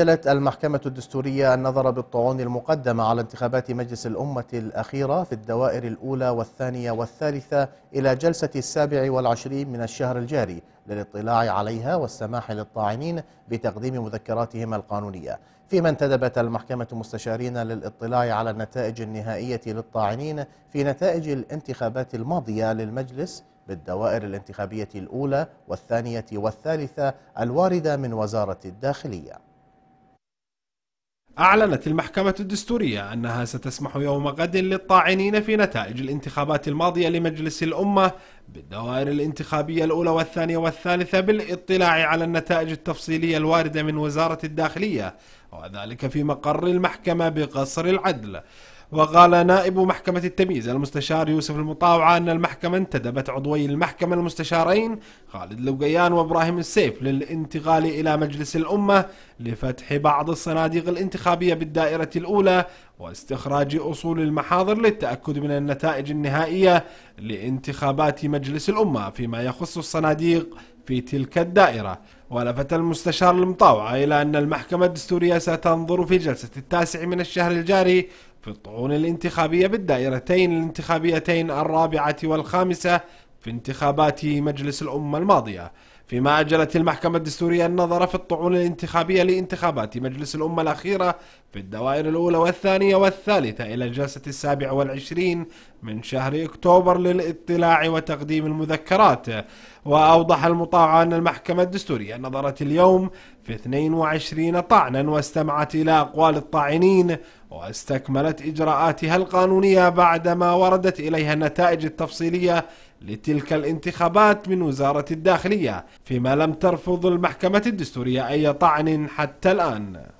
أجلت المحكمة الدستورية النظر بالطعون المقدمة على انتخابات مجلس الأمة الأخيرة في الدوائر الأولى والثانية والثالثة إلى جلسة السابع والعشرين من الشهر الجاري للاطلاع عليها والسماح للطاعنين بتقديم مذكراتهم القانونية فيما انتدبت المحكمة مستشارين للاطلاع على النتائج النهائية للطاعنين في نتائج الانتخابات الماضية للمجلس بالدوائر الانتخابية الأولى والثانية والثالثة الواردة من وزارة الداخلية أعلنت المحكمة الدستورية أنها ستسمح يوم غد للطاعنين في نتائج الانتخابات الماضية لمجلس الأمة بالدوائر الانتخابية الأولى والثانية والثالثة بالاطلاع على النتائج التفصيلية الواردة من وزارة الداخلية وذلك في مقر المحكمة بقصر العدل وقال نائب محكمة التمييز المستشار يوسف المطاوعة أن المحكمة انتدبت عضوي المحكمة المستشارين خالد لوقيان وإبراهيم السيف للانتقال إلى مجلس الأمة لفتح بعض الصناديق الانتخابية بالدائرة الأولى واستخراج أصول المحاضر للتأكد من النتائج النهائية لانتخابات مجلس الأمة فيما يخص الصناديق في تلك الدائرة ولفت المستشار المطاوعة إلى أن المحكمة الدستورية ستنظر في جلسة التاسع من الشهر الجاري في الطعون الانتخابية بالدائرتين الانتخابيتين الرابعة والخامسة في انتخابات مجلس الأمة الماضية فيما أجلت المحكمة الدستورية النظر في الطعون الانتخابية لانتخابات مجلس الأمة الأخيرة في الدوائر الأولى والثانية والثالثة إلى الجلسة السابعة والعشرين من شهر أكتوبر للاطلاع وتقديم المذكرات وأوضح المطاع أن المحكمة الدستورية نظرت اليوم في 22 طعنا واستمعت إلى أقوال الطاعنين واستكملت إجراءاتها القانونية بعدما وردت إليها النتائج التفصيلية لتلك الانتخابات من وزارة الداخلية فيما لم ترفض المحكمة الدستورية أي طعن حتى الآن